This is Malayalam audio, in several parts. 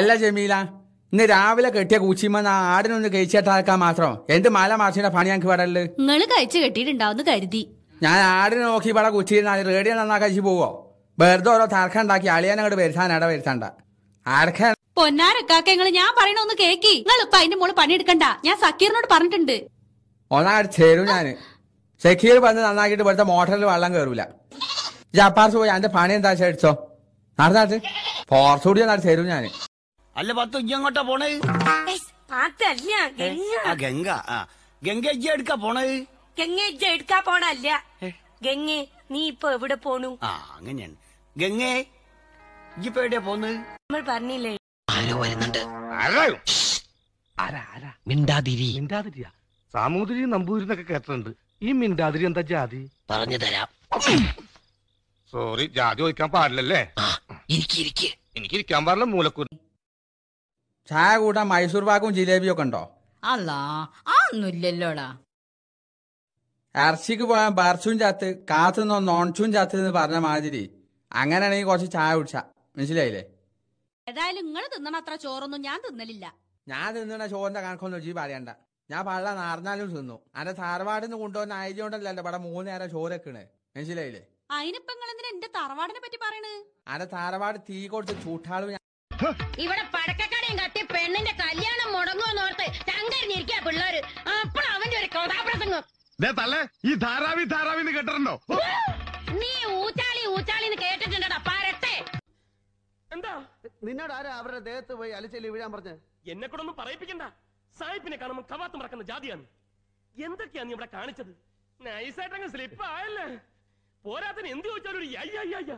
അല്ല ജമീല ഇന്ന് രാവിലെ കെട്ടിയ കൂച്ചിമ്മ ആടിനൊന്ന് കഴിച്ചിട്ടാക്കാൻ മാത്രം എന്ത് മാല മാർച്ചിന്റെ പണി ഞങ്ങൾക്ക് പടല് നിങ്ങള് കഴിച്ചു കെട്ടിയിട്ടുണ്ടാവുന്ന് കരുതി ഞാൻ ആടിനെ നോക്കി പട കുച്ചിരുന്നാൽ റേഡിയോ നന്നാ കഴിച്ചു പോവോ വെറുതെ ഓരോ തർക്കം ഉണ്ടാക്കി അളിയാൻ വരുത്താൻ വരുത്താനട വരുത്തണ്ട പൊന്നാരക്കാക്കങ്ങള് ഞാൻ പറയണൊന്ന് കേക്കി നിങ്ങൾ ഇപ്പൊ അതിന്റെ മോള് പണിയെടുക്കണ്ട ഞാൻ സക്കീറിനോട് പറഞ്ഞിട്ടുണ്ട് ഒന്നാട് ചേരും ഞാന് സക്കീർ വന്ന് നന്നാക്കിയിട്ട് ഇവിടുത്തെ മോട്ടറിൽ വെള്ളം കയറൂല ജപ്പാർസ് പോയി അതിന്റെ പണി എന്താ വെച്ചാൽ എടുത്തോ നടന്നാട്ട് ഫോർസ് കൂടി നടത്തി തരും ഞാൻ അല്ല പത്തു ഇങ്ങോട്ടാ പോണേ പോണത് ഗംഗ ആ ഗംഗ ഇജ്ജ എടുക്കാ പോണേ ഗംഗ ഇജ്ജ എടുക്കാ പോണല്ല ഗംഗെ നീ ഇപ്പൊ എവിടെ പോണു ആ അങ്ങനെയാണ് ഗംഗേ ഇജ്ജിപ്പോ എവിടെയാ പോന്ന് നമ്മൾ പറഞ്ഞില്ലേ ആരോ വരുന്നുണ്ട് ആരായോ നമ്പൂതിരി എന്നൊക്കെ മിണ്ടാതിരി നമ്പൂരിന്നൊക്കെ കേട്ടിട്ടുണ്ട് ഈ മിണ്ടാതിരി എന്താ ജാതി പറഞ്ഞു തരാം സോറി ജാതി ചോദിക്കാൻ പാടില്ലല്ലേ എനിക്ക് എനിക്ക് ഇരിക്കാൻ പാടില്ല മൂലക്കൂർ ചായ കൂട്ടാൻ മൈസൂർ പാക്കും ജിലേബിയൊക്കെ ഉണ്ടോ അല്ല അതൊന്നുമില്ലല്ലോടാ ഇറച്ചിക്ക് പോയാൽ ബർച്ചും ചാത്ത് കാത്തുനിന്നോ നോൺച്ചും ചാത്ത് എന്ന് പറഞ്ഞ മാതിരി അങ്ങനെയാണെങ്കിൽ കുറച്ച് ചായ കുടിച്ച മനസ്സിലായില്ലേ ഏതായാലും നിങ്ങൾ തിന്നണ അത്ര ചോറൊന്നും ഞാൻ തിന്നലില്ല ഞാൻ തിന്നണ ചോറിന്റെ കണക്കൊന്നും ജീ പറയണ്ട ഞാൻ പള്ള നാർന്നാലും തിന്നു അന്റെ തറവാടിൽ നിന്ന് കൊണ്ടുവന്ന ആയതുകൊണ്ടല്ല ഇവിടെ മൂന്ന് നേരം ചോറൊക്കണ് മനസ്സിലായില്ലേ അതിനിപ്പോ എന്റെ തറവാടിനെ പറ്റി പറയണത് അന്റെ തറവാട് തീ കൊടുത്ത് ചൂട്ടാളും ഇവിടെ പടക്ക കെട്ടിയും കട്ടി പെണ്ണിന്റെ കല്യാണം മുടങ്ങുമെന്നോർത്ത് ചങ്കരിഞ്ഞിരിക്കാ പിള്ളേര് അപ്പോൾ അവന്റെ ഒരു കഥാപ്രസംഗം ദേ തല്ലേ ഈ ധാരാവി ധാരാവിന്ന് കേട്ടിട്ടുണ്ടോ നീ ഊച്ചാളി ഊച്ചാളിന്ന് കേട്ടിട്ടുണ്ടടാ പരട്ടെ എന്താ നിന്നോട് ആരാ അവരുടെ ദേഹത്ത് പോയി അലിച്ചെല്ലി വീഴാൻ പറഞ്ഞു എന്നെ കൂടെ പറയിപ്പിക്കണ്ട സായിപ്പിനെ കാണുമ്പോൾ കവാത്ത് മറക്കുന്ന ജാതിയാണ് എന്തൊക്കെയാ നീ ഇവിടെ കാണിച്ചത് നൈസായിട്ടങ്ങ് സ്ലിപ്പ് ആയല്ലേ പോരാത്തിന് എന്ത് ചോദിച്ചാലും ഒരു അയ്യ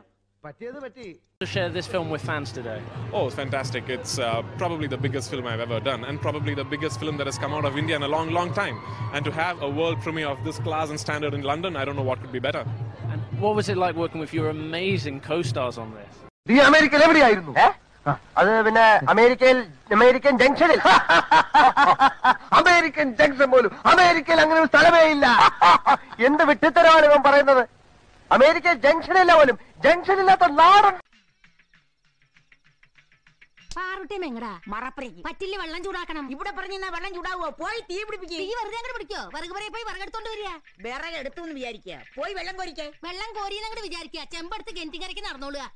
to share this film with fans today? Oh, it's fantastic. It's uh, probably the biggest film I've ever done, and probably the biggest film that has come out of India in a long, long time. And to have a world premiere of this class and standard in London, I don't know what could be better. And what was it like working with your amazing co stars on this? The American every അത് പിന്നെ അമേരിക്കയിൽ അമേരിക്കൻ ജംഗ്ഷനിൽ അമേരിക്കൻ ജംഗ്ഷൻ പോലും അമേരിക്കയിൽ അങ്ങനെ ഒരു സ്ഥലമേ ഇല്ല എന്ത് വിട്ടിത്തരമാണ് ഇവൻ പറയുന്നത് അമേരിക്ക ജംഗ്ഷനില്ല പോലും ജംഗ്ഷനില്ലാത്ത നാടൻ പാറുട്ടി മെങ്ങടാ മറപ്പറയ്ക്ക് പറ്റില്ല വെള്ളം ചൂടാക്കണം ഇവിടെ വെള്ളം ചൂടാവോ പോയി തീ തീ പിടിക്കോ പോയി പോയി വെള്ളം കോരിക്കേ വെള്ളം ചെമ്പെടുത്ത് ഗെന്റിങ്കരയ്ക്ക് നടന്നോളുക